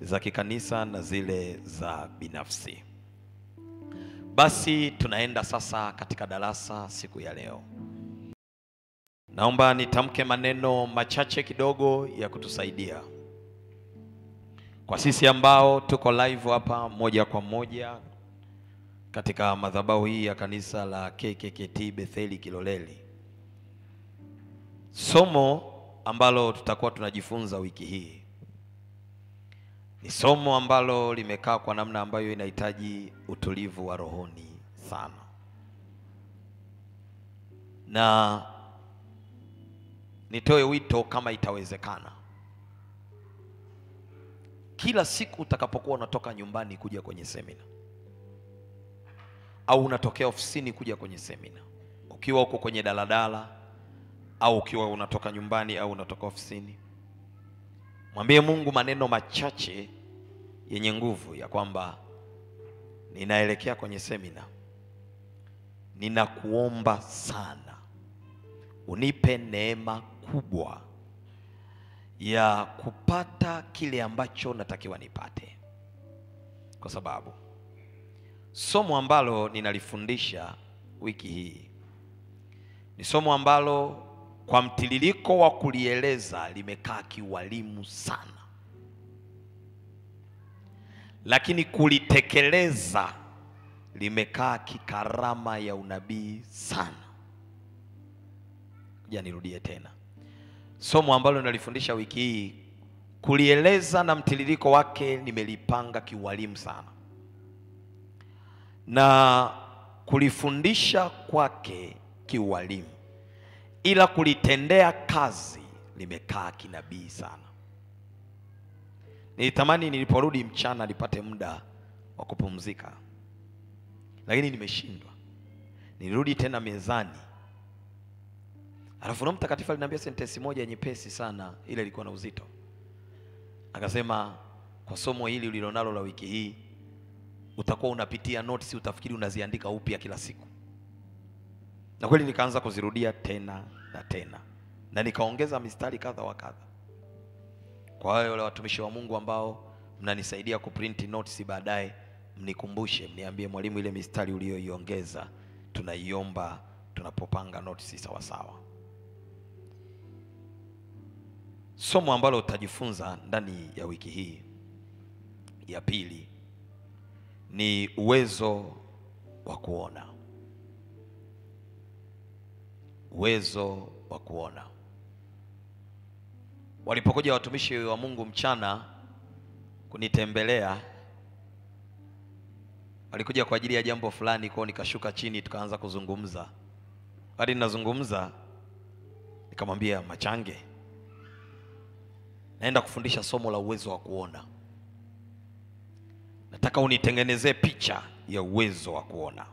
za kikanisa na zile za binafsi. Basi tunaenda sasa katika darasa siku ya leo. Naomba nitamke maneno machache kidogo ya kutusaidia kwa sisi ambao tuko live hapa moja kwa moja katika madhabahu hii ya kanisa la KKKT Betheli Kiloleli. Somo ambalo tutakuwa tunajifunza wiki hii ni somo ambalo limekaa kwa namna ambayo inahitaji utulivu wa rohoni sana, na nitoe wito kama itawezekana, kila siku utakapokuwa unatoka nyumbani kuja kwenye semina au unatokea ofisini kuja kwenye semina, ukiwa uko kwenye daladala au ukiwa unatoka nyumbani au unatoka ofisini, mwambie Mungu maneno machache yenye nguvu ya kwamba ninaelekea kwenye semina, ninakuomba sana unipe neema kubwa ya kupata kile ambacho natakiwa nipate, kwa sababu somo ambalo ninalifundisha wiki hii ni somo ambalo kwa mtiririko wa kulieleza limekaa kiwalimu sana lakini kulitekeleza limekaa kikarama ya unabii sana. Kuja nirudie tena somo ambalo nalifundisha wiki hii, kulieleza na mtiririko wake nimelipanga kiualimu sana, na kulifundisha kwake kiualimu, ila kulitendea kazi limekaa kinabii sana. Nilitamani niliporudi mchana nipate muda wa kupumzika, lakini nimeshindwa. Nilirudi tena mezani, alafu Roho Mtakatifu aliniambia sentensi moja nyepesi sana, ile ilikuwa na uzito. Akasema, kwa somo hili ulilonalo la wiki hii utakuwa unapitia notes, utafikiri unaziandika upya kila siku. Na kweli nikaanza kuzirudia tena na tena, na nikaongeza mistari kadha wa kadha kwa wale wale watumishi wa Mungu ambao mnanisaidia kuprint notes baadaye, mnikumbushe, mniambie, mwalimu, ile mistari uliyoiongeza tunaiomba tunapopanga notes sawa sawa. Somo ambalo utajifunza ndani ya wiki hii ya pili ni uwezo wa kuona, uwezo wa kuona. Walipokuja watumishi wa Mungu mchana kunitembelea, walikuja kwa ajili ya jambo fulani, kwao nikashuka chini, tukaanza kuzungumza. Hadi ninazungumza nikamwambia Machange, naenda kufundisha somo la uwezo wa kuona, nataka unitengenezee picha ya uwezo wa kuona.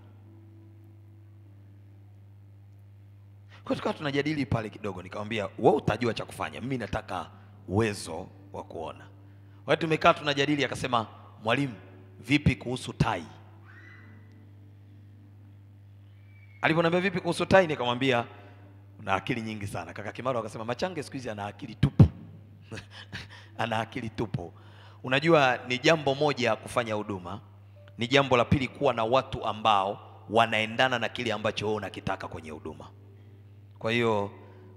Kwa tukawa tunajadili pale kidogo, nikamwambia wewe utajua cha kufanya, mimi nataka uwezo wa kuona. Wakati tumekaa tunajadili, akasema mwalimu, vipi kuhusu tai? Aliponiambia vipi kuhusu tai, nikamwambia una akili nyingi sana. Kaka Kimaro akasema Machange siku hizi ana akili tupu ana akili tupu. Unajua, ni jambo moja kufanya huduma, ni jambo la pili kuwa na watu ambao wanaendana na kile ambacho wewe unakitaka kwenye huduma. Kwa hiyo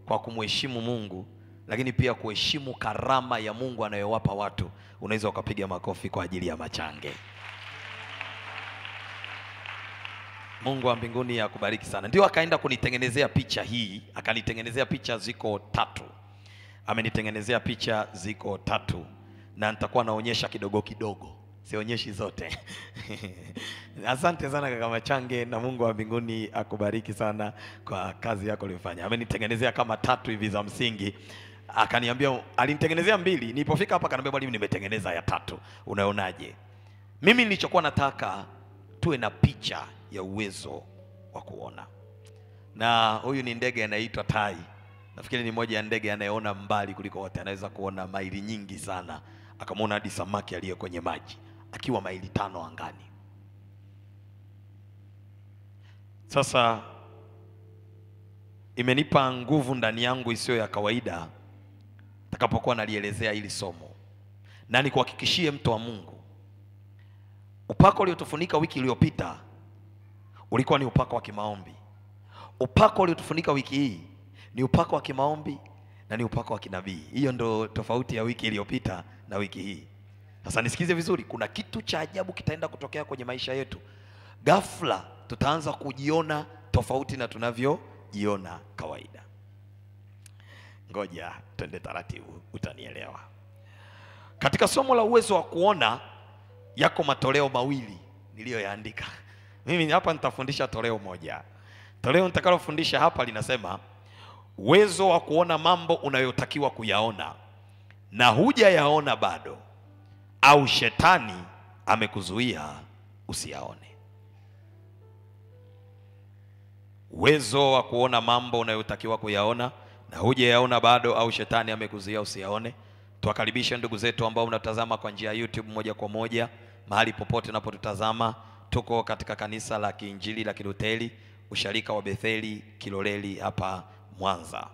kwa kumheshimu Mungu, lakini pia kuheshimu karama ya Mungu anayowapa watu, unaweza ukapiga makofi kwa ajili ya Machange. Mungu wa mbinguni akubariki sana. Ndio akaenda kunitengenezea picha hii, akanitengenezea picha ziko tatu, amenitengenezea picha ziko tatu, na nitakuwa naonyesha kidogo kidogo sionyeshi zote. Asante sana kaka Machange, na Mungu wa mbinguni akubariki sana kwa kazi yako uliyofanya. Amenitengenezea kama tatu hivi za msingi akaniambia, alinitengenezea mbili. Nilipofika hapa akaniambia, mwalimu, nimetengeneza ya tatu, unaonaje? Mimi nilichokuwa nataka tuwe na picha ya uwezo wa kuona, na huyu ni ndege anaitwa tai. Nafikiri ni moja ya ndege anayeona mbali kuliko wote, anaweza kuona maili nyingi sana, akamwona hadi samaki aliye kwenye maji akiwa maili tano angani. Sasa imenipa nguvu ndani yangu isiyo ya kawaida takapokuwa nalielezea hili somo, na nikuhakikishie mtu wa Mungu, upako uliotufunika wiki iliyopita ulikuwa ni upako wa kimaombi. Upako uliotufunika wiki hii ni upako wa kimaombi na ni upako wa kinabii. Hiyo ndo tofauti ya wiki iliyopita na wiki hii. Sasa nisikize vizuri, kuna kitu cha ajabu kitaenda kutokea kwenye maisha yetu. Ghafla tutaanza kujiona tofauti na tunavyojiona kawaida. Ngoja twende taratibu, utanielewa. Katika somo la uwezo wa kuona, yako matoleo mawili niliyoyaandika mimi hapa. Nitafundisha toleo moja. Toleo nitakalofundisha hapa linasema uwezo wa kuona mambo unayotakiwa kuyaona na hujayaona bado au shetani amekuzuia usiyaone. Uwezo wa kuona mambo unayotakiwa kuyaona na hujayaona bado, au shetani amekuzuia usiyaone. Tuwakaribishe ndugu zetu ambao unatazama kwa njia ya YouTube moja kwa moja, mahali popote unapotutazama. Tuko katika kanisa la Kiinjili la Kiluteli usharika wa Betheli Kiloleli hapa Mwanza.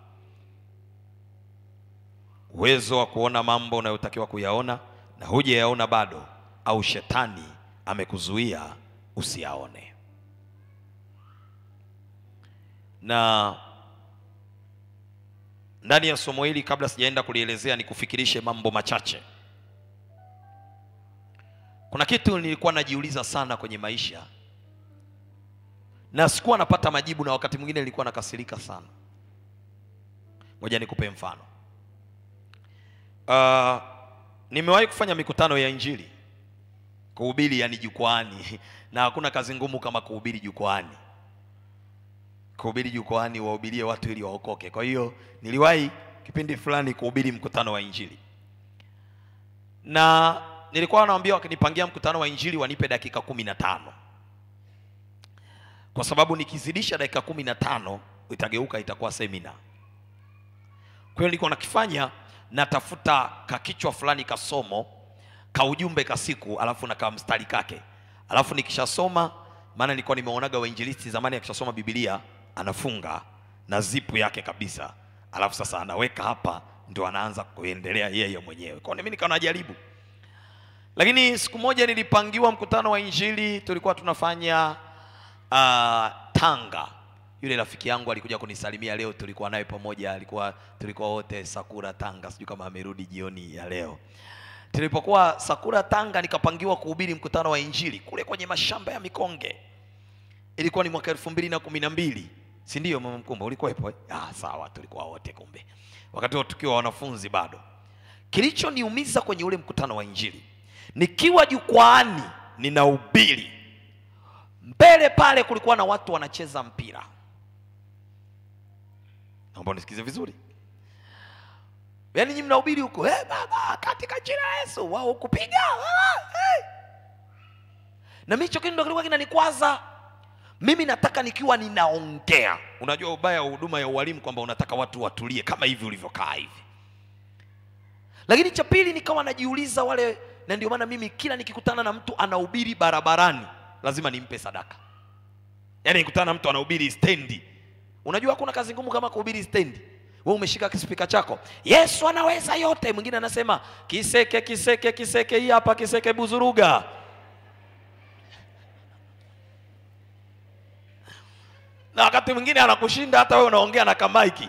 Uwezo wa kuona mambo unayotakiwa kuyaona na hujayaona bado, au shetani amekuzuia usiyaone. Na ndani ya somo hili, kabla sijaenda kulielezea, nikufikirishe mambo machache. Kuna kitu nilikuwa najiuliza sana kwenye maisha na sikuwa napata majibu, na wakati mwingine nilikuwa nakasirika sana. Ngoja nikupe mfano uh, Nimewahi kufanya mikutano ya Injili, kuhubiri yani jukwaani, na hakuna kazi ngumu kama kuhubiri jukwaani. Kuhubiri jukwaani, wahubirie watu ili waokoke. Kwa hiyo niliwahi kipindi fulani kuhubiri mkutano wa Injili na nilikuwa wanawambia wakinipangia mkutano wa Injili wanipe dakika kumi na tano kwa sababu nikizidisha dakika kumi na tano itageuka itakuwa semina. Kwa hiyo nilikuwa nakifanya natafuta kakichwa fulani kasomo kaujumbe ka siku, alafu na kamstari kake, alafu nikishasoma, maana nilikuwa nimeonaga wainjilisti zamani akishasoma Biblia anafunga na zipu yake kabisa, alafu sasa anaweka hapa, ndo anaanza kuendelea yeye mwenyewe. Kwa mimi nikawa najaribu, lakini siku moja nilipangiwa mkutano wa injili, tulikuwa tunafanya uh, Tanga yule rafiki yangu alikuja kunisalimia leo, tulikuwa naye pamoja, alikuwa tulikuwa wote Sakura Tanga, sijui kama amerudi jioni ya leo. Tulipokuwa Sakura Tanga, nikapangiwa kuhubiri mkutano wa Injili kule kwenye mashamba ya Mikonge. Ilikuwa ni mwaka elfu mbili na kumi na mbili, si ndio? Mama Mkumba ulikuwepo eh? Ah, sawa, tulikuwa wote kumbe, wakati huo tukiwa wanafunzi bado. Kilichoniumiza kwenye ule mkutano wa Injili, nikiwa jukwaani ninahubiri mbele pale kulikuwa na watu wanacheza mpira naomba unisikize vizuri yaani nyinyi mnahubiri huko hey, eh, baba katika jina la yesu wao kupiga hey. Ah, eh. na mimi chokini ndo kilikuwa kinanikwaza mimi nataka nikiwa ninaongea unajua ubaya wa huduma ya ualimu kwamba unataka watu watulie kama hivi ulivyokaa hivi lakini cha pili nikawa najiuliza wale na ndio maana mimi kila nikikutana na mtu anahubiri barabarani lazima nimpe sadaka yaani nikutana na mtu anahubiri stendi Unajua hakuna kazi ngumu kama kuhubiri stendi, wewe umeshika kispika chako, Yesu anaweza yote. Mwingine anasema kiseke, kiseke, kiseke, hii hapa kiseke Buzuruga. na wakati mwingine anakushinda hata wewe unaongea na kamaiki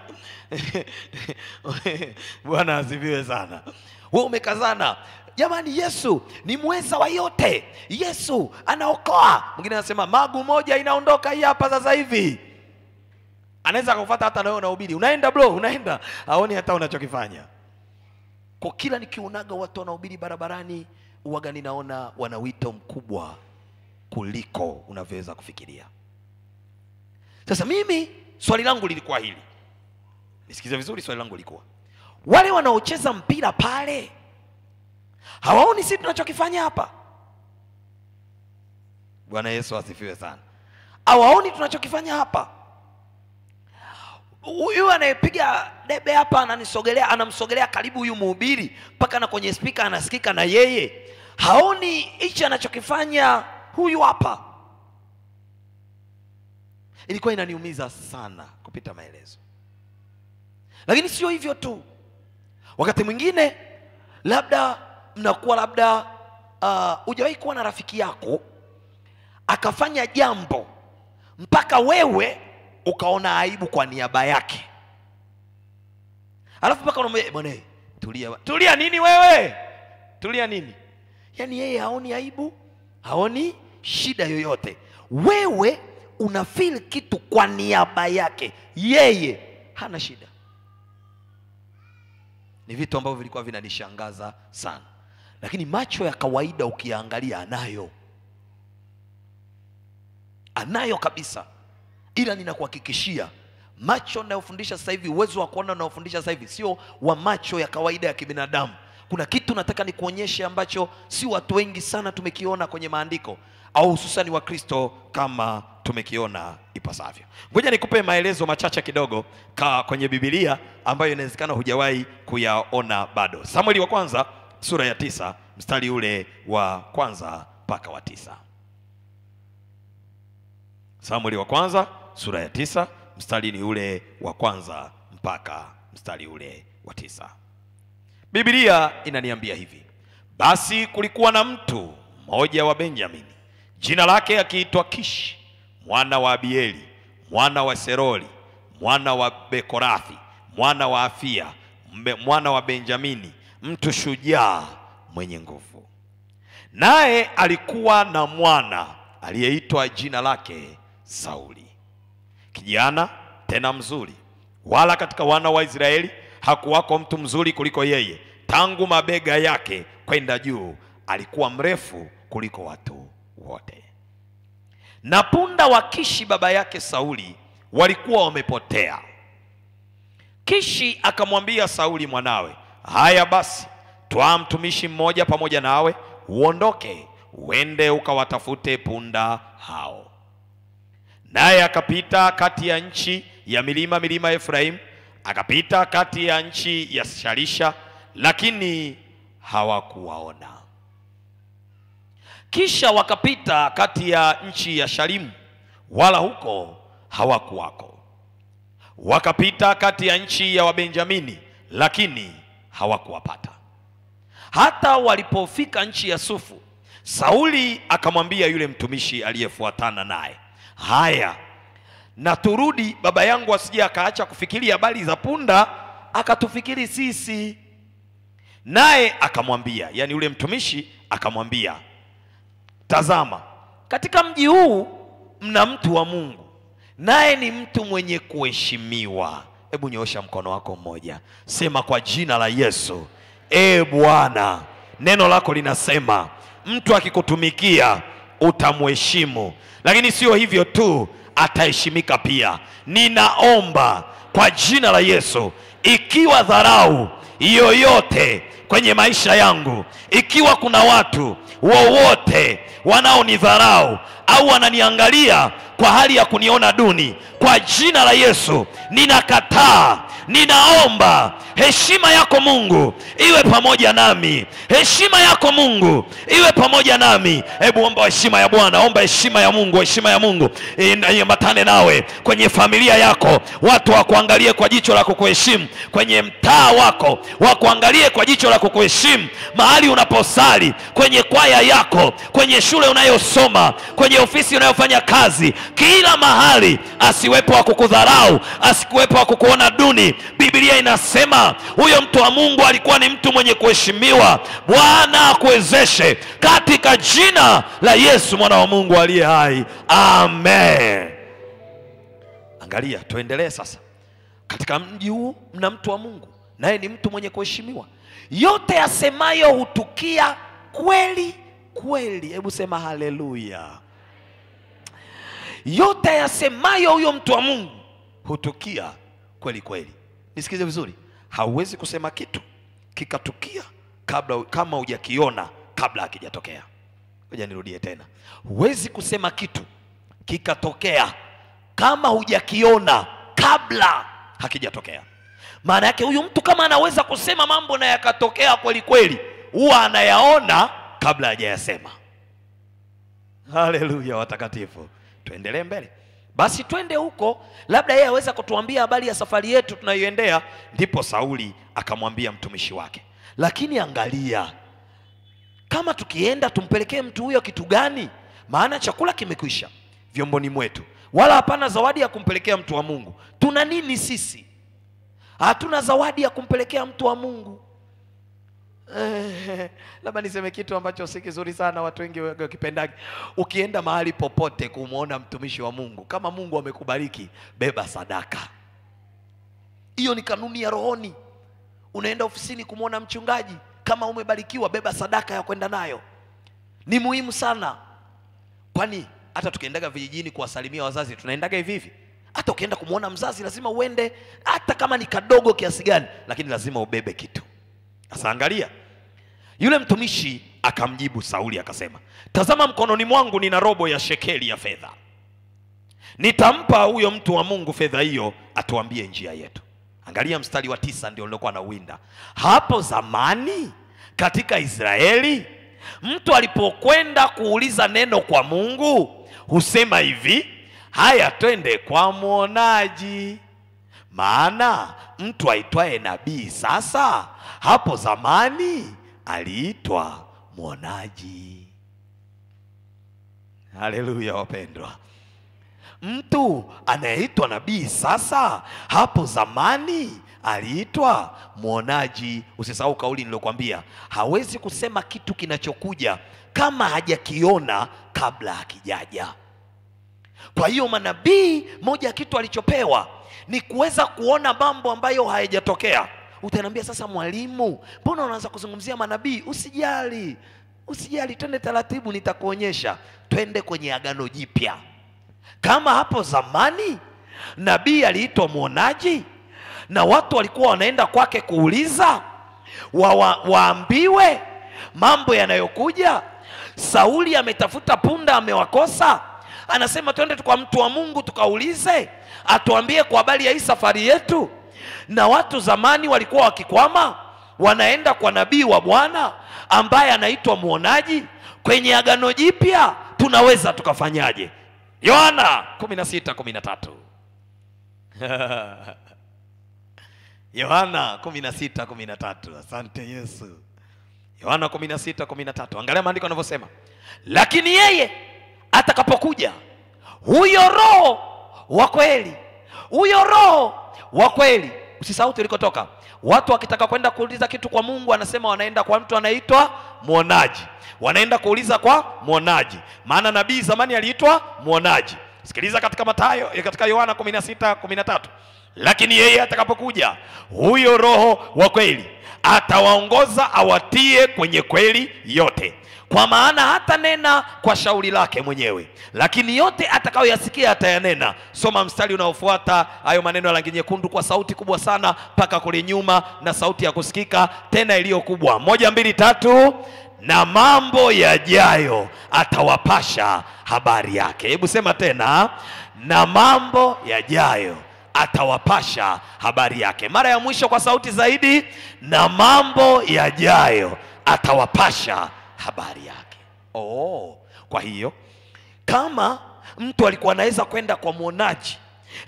Bwana asifiwe sana. Wewe umekazana jamani, Yesu ni mweza wa yote, Yesu anaokoa. Mwingine anasema magu moja inaondoka hii hapa sasa hivi anaweza akakufuata hata wewe unahubiri, unaenda bro, unaenda, aoni hata unachokifanya. Kwa kila nikionaga watu wanahubiri barabarani, uwaga ninaona wana wito mkubwa kuliko unavyoweza kufikiria. Sasa mimi swali langu lilikuwa hili, nisikize vizuri, swali langu lilikuwa wale wanaocheza mpira pale hawaoni sisi tunachokifanya hapa? Bwana Yesu asifiwe sana. Hawaoni tunachokifanya hapa? huyu anayepiga debe hapa ananisogelea, anamsogelea karibu huyu mhubiri mpaka na kwenye spika anasikika na yeye. Haoni hichi anachokifanya huyu hapa. Ilikuwa inaniumiza sana kupita maelezo, lakini sio hivyo tu. Wakati mwingine labda mnakuwa labda uh, hujawahi uh, kuwa na rafiki yako akafanya jambo mpaka wewe ukaona aibu kwa niaba yake, alafu mpaka unamwambia eh, bwana, eh, tulia. Tulia nini wewe? Tulia nini? Yaani yeye haoni aibu, haoni shida yoyote. Wewe unafeel kitu kwa niaba yake, yeye hana shida. Ni vitu ambavyo vilikuwa vinanishangaza sana, lakini macho ya kawaida ukiyaangalia, anayo anayo kabisa ila ninakuhakikishia macho nayofundisha sasa hivi, uwezo wa kuona unayofundisha sasa hivi sio wa macho ya kawaida ya kibinadamu. Kuna kitu nataka nikuonyeshe ambacho si watu wengi sana tumekiona kwenye maandiko au hususani wa Kristo kama tumekiona ipasavyo. Ngoja nikupe maelezo machache kidogo ka kwenye Biblia ambayo inawezekana hujawahi kuyaona bado. Samueli wa kwanza sura ya tisa mstari ule wa kwanza mpaka wa tisa. Samueli wa kwanza sura ya tisa mstari ni ule wa kwanza mpaka mstari ule wa tisa. Biblia inaniambia hivi: basi kulikuwa na mtu mmoja wa Benjamini, jina lake akiitwa Kishi mwana wa Abieli mwana wa Seroli mwana wa Bekorathi mwana wa Afia mwana wa Benjamini, mtu shujaa mwenye nguvu, naye alikuwa na mwana aliyeitwa jina lake Sauli kijana tena mzuri, wala katika wana wa Israeli hakuwako mtu mzuri kuliko yeye, tangu mabega yake kwenda juu alikuwa mrefu kuliko watu wote. Na punda wa Kishi baba yake Sauli walikuwa wamepotea. Kishi akamwambia Sauli mwanawe, haya basi, twaa mtumishi mmoja pamoja nawe, uondoke uende ukawatafute punda hao naye akapita kati ya nchi ya milima milima ya Efraimu, akapita kati ya nchi ya Shalisha, lakini hawakuwaona. Kisha wakapita kati ya nchi ya Shalimu, wala huko hawakuwako. Wakapita kati ya nchi ya Wabenjamini, lakini hawakuwapata. Hata walipofika nchi ya Sufu, Sauli akamwambia yule mtumishi aliyefuatana naye, haya na turudi, baba yangu asije akaacha kufikiria habari za punda akatufikiri sisi. Naye akamwambia, yani yule mtumishi akamwambia, tazama, katika mji huu mna mtu wa Mungu, naye ni mtu mwenye kuheshimiwa. Hebu nyoosha mkono wako mmoja, sema kwa jina la Yesu, e Bwana, neno lako linasema mtu akikutumikia utamheshimu. Lakini sio hivyo tu, ataheshimika pia. Ninaomba kwa jina la Yesu, ikiwa dharau yoyote kwenye maisha yangu, ikiwa kuna watu wowote wanaonidharau au wananiangalia kwa hali ya kuniona duni, kwa jina la Yesu ninakataa ninaomba heshima yako Mungu iwe pamoja nami, heshima yako Mungu iwe pamoja nami. Hebu omba heshima ya Bwana, omba heshima ya Mungu, heshima ya Mungu iambatane nawe kwenye familia yako, watu wakuangalie kwa jicho la kukuheshimu, kwenye mtaa wako wakuangalie kwa jicho la kukuheshimu, mahali unaposali, kwenye kwaya yako, kwenye shule unayosoma, kwenye ofisi unayofanya kazi, kila mahali asiwepo wa kukudharau, asikuwepo wa kukuona duni, Biblia inasema huyo mtu wa Mungu alikuwa ni mtu mwenye kuheshimiwa. Bwana akuwezeshe katika jina la Yesu mwana wa Mungu aliye hai, amen. Angalia, tuendelee sasa. Katika mji huu mna mtu wa Mungu, naye ni mtu mwenye kuheshimiwa. Yote yasemayo hutukia kweli kweli. Hebu sema haleluya. Yote yasemayo huyo mtu wa Mungu hutukia kweli kweli nisikize vizuri, hauwezi kusema kitu kikatukia kabla, kama hujakiona kabla hakijatokea. Ngoja nirudie tena, huwezi kusema kitu kikatokea kama hujakiona kabla hakijatokea. Maana yake huyu mtu kama anaweza kusema mambo na yakatokea kweli kweli, huwa anayaona kabla hajayasema. Haleluya, watakatifu, tuendelee mbele basi twende huko, labda yeye aweza kutuambia habari ya safari yetu tunayoendea. Ndipo Sauli akamwambia mtumishi wake, lakini angalia, kama tukienda tumpelekee mtu huyo kitu gani? Maana chakula kimekwisha vyomboni mwetu, wala hapana zawadi ya kumpelekea mtu wa Mungu. Tuna nini sisi? Hatuna zawadi ya kumpelekea mtu wa Mungu. Eh, labda niseme kitu ambacho si kizuri sana, watu wengi wakipendaki Ukienda mahali popote kumwona mtumishi wa Mungu, kama Mungu amekubariki, beba sadaka. Hiyo ni kanuni ya rohoni. Unaenda ofisini kumwona mchungaji, kama umebarikiwa, beba sadaka ya kwenda nayo. Ni muhimu sana, kwani hata tukiendaga vijijini kuwasalimia wazazi tunaendaga hivi hivi. Hata ukienda kumwona mzazi lazima uende, hata kama ni kadogo kiasi gani, lakini lazima ubebe kitu. Sasa angalia, yule mtumishi akamjibu Sauli akasema, tazama, mkononi mwangu nina robo ya shekeli ya fedha, nitampa huyo mtu wa Mungu fedha hiyo atuambie njia yetu. Angalia mstari wa tisa ndio uliokuwa na uwinda hapo zamani katika Israeli mtu alipokwenda kuuliza neno kwa Mungu husema hivi, haya twende kwa mwonaji, maana mtu aitwaye nabii sasa hapo zamani aliitwa mwonaji. Haleluya wapendwa. Mtu anayeitwa nabii sasa, hapo zamani aliitwa mwonaji. Usisahau kauli niliyokwambia, hawezi kusema kitu kinachokuja kama hajakiona kabla hakijaja. Kwa hiyo manabii, moja ya kitu alichopewa ni kuweza kuona mambo ambayo hayajatokea Utaniambia sasa, mwalimu, mbona unaanza kuzungumzia manabii? Usijali, usijali, twende taratibu, nitakuonyesha. Twende kwenye Agano Jipya. Kama hapo zamani nabii aliitwa mwonaji na watu walikuwa wanaenda kwake kuuliza wa, wa, waambiwe mambo yanayokuja. Sauli ametafuta punda, amewakosa anasema twende kwa mtu wa Mungu tukaulize, atuambie kwa habari ya hii safari yetu na watu zamani walikuwa wakikwama wanaenda kwa nabii wa bwana ambaye anaitwa mwonaji kwenye agano jipya tunaweza tukafanyaje yohana 16 yohana 16 asante yesu yohana 16 angalia maandiko anavyosema lakini yeye atakapokuja huyo roho wa kweli huyo roho wa kweli. Usisahau tulikotoka. Watu wakitaka kwenda kuuliza kitu kwa Mungu, anasema wanaenda kwa mtu anaitwa mwonaji, wanaenda kuuliza kwa mwonaji, maana nabii zamani aliitwa mwonaji. Sikiliza katika matayo katika Yohana 16 13, lakini yeye atakapokuja huyo Roho wa kweli atawaongoza awatie kwenye kweli yote kwa maana hata nena kwa shauri lake mwenyewe, lakini yote atakayoyasikia atayanena. Soma mstari unaofuata, hayo maneno ya rangi nyekundu kwa sauti kubwa sana mpaka kule nyuma, na sauti ya kusikika tena iliyo kubwa, moja, mbili, tatu, na mambo yajayo atawapasha habari yake. Hebu sema tena, na mambo yajayo atawapasha habari yake. Mara ya mwisho kwa sauti zaidi, na mambo yajayo atawapasha habari yake. Oh, kwa hiyo kama mtu alikuwa anaweza kwenda kwa mwonaji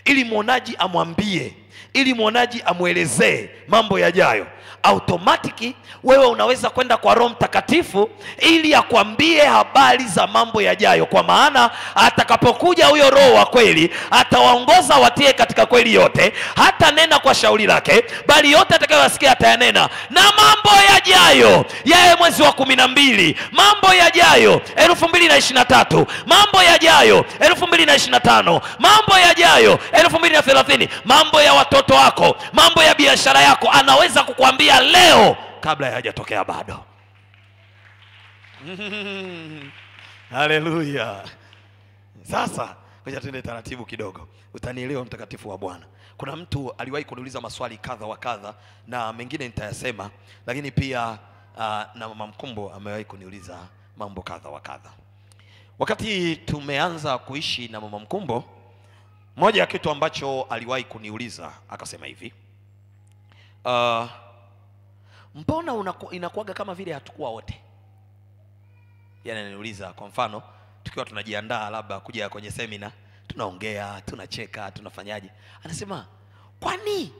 ili mwonaji amwambie, ili mwonaji amwelezee mambo yajayo, automatiki wewe unaweza kwenda kwa Roho Mtakatifu ili akwambie habari za mambo yajayo, kwa maana atakapokuja huyo Roho wa kweli atawaongoza watie katika kweli yote, hata nena kwa shauri lake, bali yote atakayoasikia atayanena, na mambo yajayo yaye mwezi wa kumi na mbili, mambo yajayo elfu mbili na ishirini na tatu, mambo yajayo elfu mbili na ishirini tano, mambo yajayo elfu mbili na thelathini, mambo ya watoto wako, mambo ya biashara yako, anaweza kukwambia ya leo kabla hayajatokea bado. Haleluya! Sasa ngoja tuende taratibu kidogo, utanielewa mtakatifu wa Bwana. Kuna mtu aliwahi kuniuliza maswali kadha wa kadha, na mengine nitayasema, lakini pia uh, na mama Mkumbo amewahi kuniuliza mambo kadha wa kadha. Wakati tumeanza kuishi na mama Mkumbo, moja ya kitu ambacho aliwahi kuniuliza akasema hivi uh, mbona inakuaga kama vile hatukuwa wote yani ananiuliza kwa mfano tukiwa tunajiandaa labda kuja kwenye semina tunaongea tunacheka tunafanyaje anasema kwani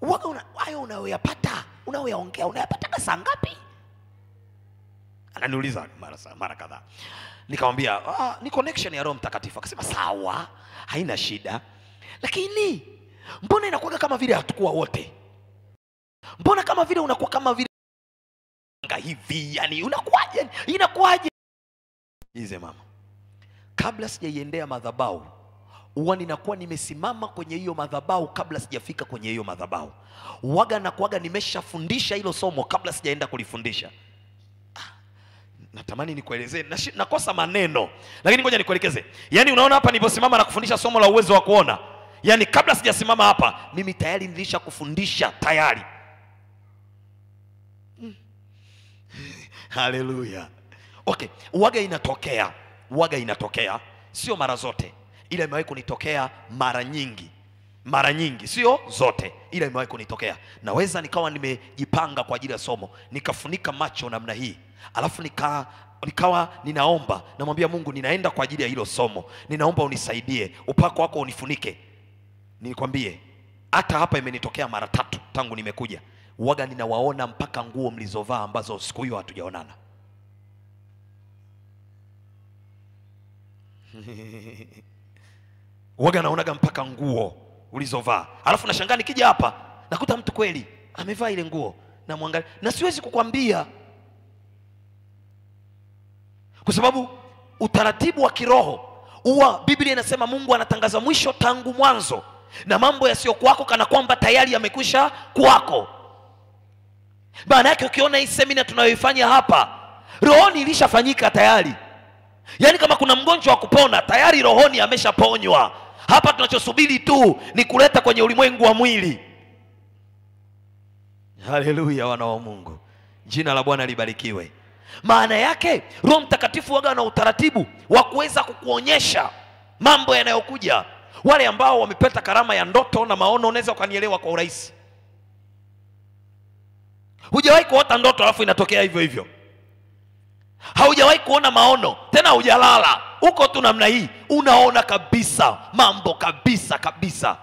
waga una, hayo unayoyapata unayoyaongea unayapataga saa ngapi ananiuliza mara, mara kadhaa nikamwambia ah, ni connection ya roho mtakatifu akasema sawa haina shida lakini mbona inakuaga kama vile hatukuwa wote mbona kama vile unakuwa kama vile hivi yani unakuwaje inakuwaje ize mama kabla sijaiendea madhabau huwa ninakuwa nimesimama kwenye hiyo madhabau kabla sijafika kwenye hiyo madhabau waga na kuaga nimeshafundisha hilo somo kabla sijaenda kulifundisha ah, natamani nikuelezee nakosa maneno lakini ngoja nikuelekeze yaani unaona hapa niliposimama na kufundisha somo la uwezo wa kuona yaani kabla sijasimama hapa mimi tayari nilisha kufundisha tayari Haleluya. Okay, waga inatokea, waga inatokea, sio mara zote, ila imewahi kunitokea mara nyingi, mara nyingi, sio zote, ila imewahi kunitokea. Naweza nikawa nimejipanga kwa ajili ya somo, nikafunika macho namna hii, alafu nika nikawa ninaomba, namwambia Mungu, ninaenda kwa ajili ya hilo somo, ninaomba unisaidie, upako wako unifunike. Nikwambie, hata hapa imenitokea mara tatu tangu nimekuja waga ninawaona mpaka nguo mlizovaa ambazo siku hiyo hatujaonana. waga naonaga mpaka nguo ulizovaa, alafu nashangaa nikija hapa nakuta mtu kweli amevaa ile nguo, namwangalia na siwezi kukwambia kwa sababu utaratibu wa kiroho huwa Biblia inasema Mungu anatangaza mwisho tangu mwanzo, na mambo yasiyokuwako kana kwamba tayari yamekwisha kuwako maana yake ukiona hii semina tunayoifanya hapa rohoni ilishafanyika tayari yaani kama kuna mgonjwa wa kupona tayari rohoni ameshaponywa hapa tunachosubiri tu ni kuleta kwenye ulimwengu wa mwili haleluya wana wa mungu jina la bwana libarikiwe maana yake roho mtakatifu waga na utaratibu wa kuweza kukuonyesha mambo yanayokuja wale ambao wamepata karama ya ndoto na maono unaweza ukanielewa kwa urahisi hujawahi kuota ndoto alafu inatokea hivyo hivyo haujawahi kuona maono tena hujalala uko tu namna hii unaona kabisa mambo kabisa kabisa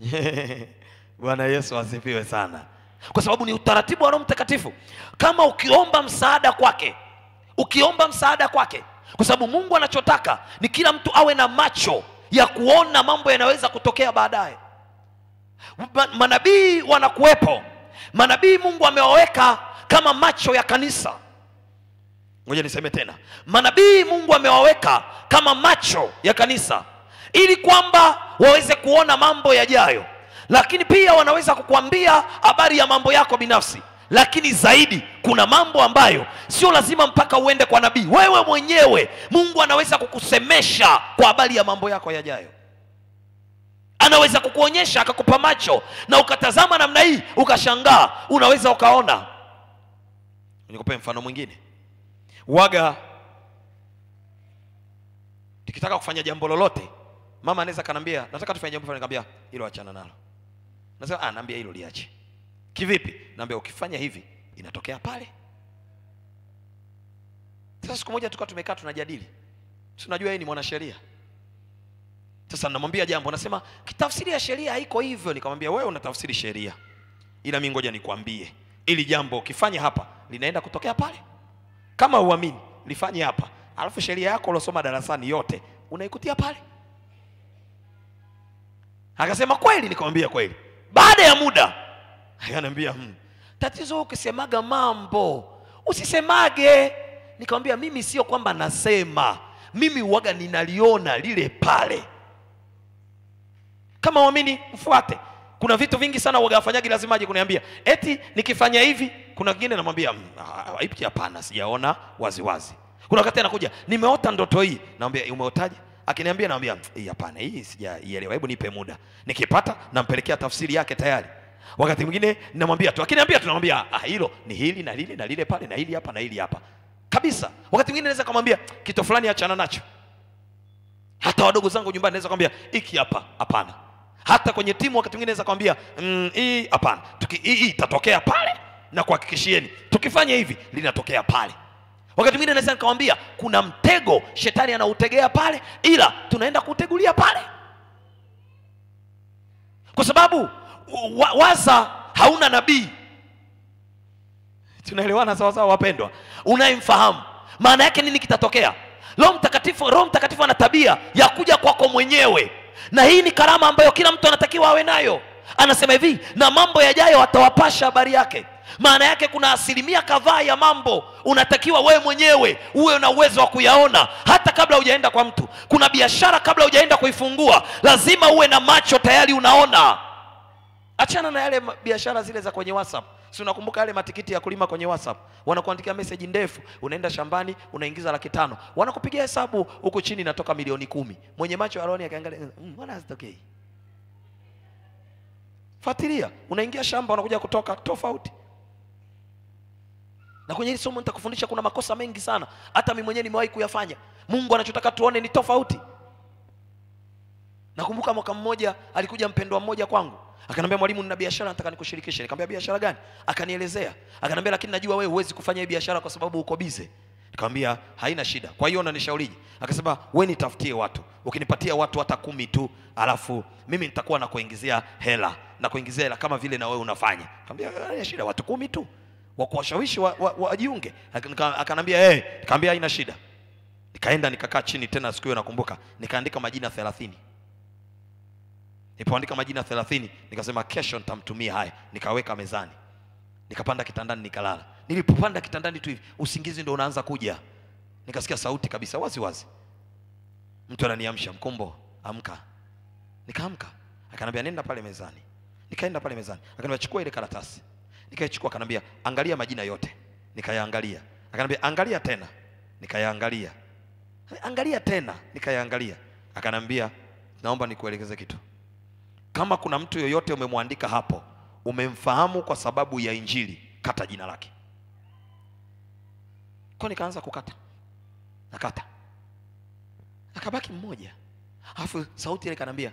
bwana yesu asifiwe sana kwa sababu ni utaratibu wa roho mtakatifu kama ukiomba msaada kwake ukiomba msaada kwake kwa sababu mungu anachotaka ni kila mtu awe na macho ya kuona mambo yanaweza kutokea baadaye manabii wanakuwepo manabii mungu amewaweka kama macho ya kanisa ngoja niseme tena manabii mungu amewaweka kama macho ya kanisa ili kwamba waweze kuona mambo yajayo lakini pia wanaweza kukuambia habari ya mambo yako binafsi lakini zaidi kuna mambo ambayo sio lazima mpaka uende kwa nabii wewe mwenyewe mungu anaweza kukusemesha kwa habari ya mambo yako yajayo anaweza kukuonyesha akakupa macho na ukatazama namna hii ukashangaa unaweza ukaona nikupe mfano mwingine waga tikitaka kufanya jambo lolote mama anaweza kanambia nataka tufanye jambo fulani nikamwambia hilo achana nalo nasema ah naambia hilo liache kivipi naambia ukifanya hivi inatokea pale sasa siku moja tukawa tumekaa tunajadili najua yeye ni mwanasheria sasa namwambia jambo, nasema tafsiri ya sheria haiko hivyo. Nikamwambia wewe unatafsiri sheria, ila mimi ngoja nikwambie, ili jambo ukifanya hapa linaenda kutokea pale. Kama uamini lifanye hapa, alafu sheria yako uliosoma darasani yote unaikutia pale. Akasema kweli. Nikamwambia kweli. Baada ya muda akaniambia hmm, tatizo ukisemaga mambo usisemage. Nikamwambia mimi sio kwamba nasema, mimi uwaga ninaliona lile pale kama uamini mfuate kuna vitu vingi sana uoga lazima aje kuniambia eti nikifanya hivi kuna kingine namwambia mm, ah, ah, ipi hapana sijaona wazi wazi kuna wakati anakuja nimeota ndoto hii naambia umeotaje akiniambia naambia mm, hii hapana hii sijaielewa hebu nipe muda nikipata nampelekea tafsiri yake tayari wakati mwingine namwambia tu akiniambia tunamwambia ah hilo ni hili na lile na lile pale na hili hapa na hili hapa kabisa wakati mwingine naweza kumwambia kitu fulani achana nacho hata wadogo zangu nyumbani naweza kumwambia hiki hapa hapana hata kwenye timu wakati mwingine naweza kwambia mm, hii mm, hapana, hii itatokea pale, na kuhakikishieni tukifanya hivi linatokea pale. Wakati mwingine naweza nikamwambia kuna mtego shetani anautegea pale, ila tunaenda kutegulia pale, kwa sababu wa, waza hauna nabii. Tunaelewana sawasawa, wapendwa, unayemfahamu maana yake nini kitatokea. Roho Mtakatifu, Roho Mtakatifu ana tabia ya kuja kwako mwenyewe na hii ni karama ambayo kila mtu anatakiwa awe nayo anasema hivi na mambo yajayo atawapasha habari yake maana yake kuna asilimia kadhaa ya mambo unatakiwa wewe mwenyewe uwe na uwezo wa kuyaona hata kabla hujaenda kwa mtu kuna biashara kabla hujaenda kuifungua lazima uwe na macho tayari unaona achana na yale biashara zile za kwenye whatsapp Si unakumbuka yale matikiti ya kulima kwenye WhatsApp, wanakuandikia message ndefu, unaenda shambani unaingiza laki tano, wanakupigia hesabu huku chini inatoka milioni kumi. Mwenye macho ya akaangalia, mm, mm, mbona hazitokei? Fuatilia, unaingia shamba unakuja kutoka tofauti. Na kwenye hili somo nitakufundisha kuna makosa mengi sana, hata mimi mwenyewe nimewahi kuyafanya. Mungu anachotaka tuone ni tofauti. Nakumbuka mwaka mmoja alikuja mpendwa mmoja kwangu Akanambia mwalimu, nina biashara nataka nikushirikishe. Nikamwambia biashara gani? Akanielezea. Akanambia lakini najua wewe huwezi kufanya hii biashara kwa sababu uko bize. Nikamwambia haina shida, kwa hiyo unanishauriji? Akasema wewe nitafutie watu, ukinipatia watu hata kumi tu, alafu mimi nitakuwa nakuingizia hela na kuingizia hela kama vile na wewe unafanya. Nikamwambia haina shida, watu kumi tu wa kuwashawishi wajiunge. Wa, wa, akanambia hey. Eh, Nikamwambia haina shida. Nikaenda nikakaa chini tena, siku hiyo nakumbuka, nikaandika majina thelathini Nilipoandika majina 30 nikasema kesho nitamtumia haya, nikaweka mezani, nikapanda kitandani, nikalala. Nilipopanda kitandani tu hivi, usingizi ndio unaanza kuja, nikasikia sauti kabisa wazi wazi, mtu ananiamsha, Mkombo, amka. Nikaamka, akanambia nenda pale mezani. Nikaenda pale mezani, akaniambia chukua ile karatasi. Nikaichukua, akanambia angalia majina yote. Nikayaangalia, akanambia angalia tena. Nikayaangalia, angalia tena, nikayaangalia. Akanambia naomba nikuelekeze kitu. Kama kuna mtu yoyote umemwandika hapo, umemfahamu kwa sababu ya Injili, kata jina lake. Kwa nikaanza kukata, nakata, akabaki mmoja, alafu sauti ile kanambia,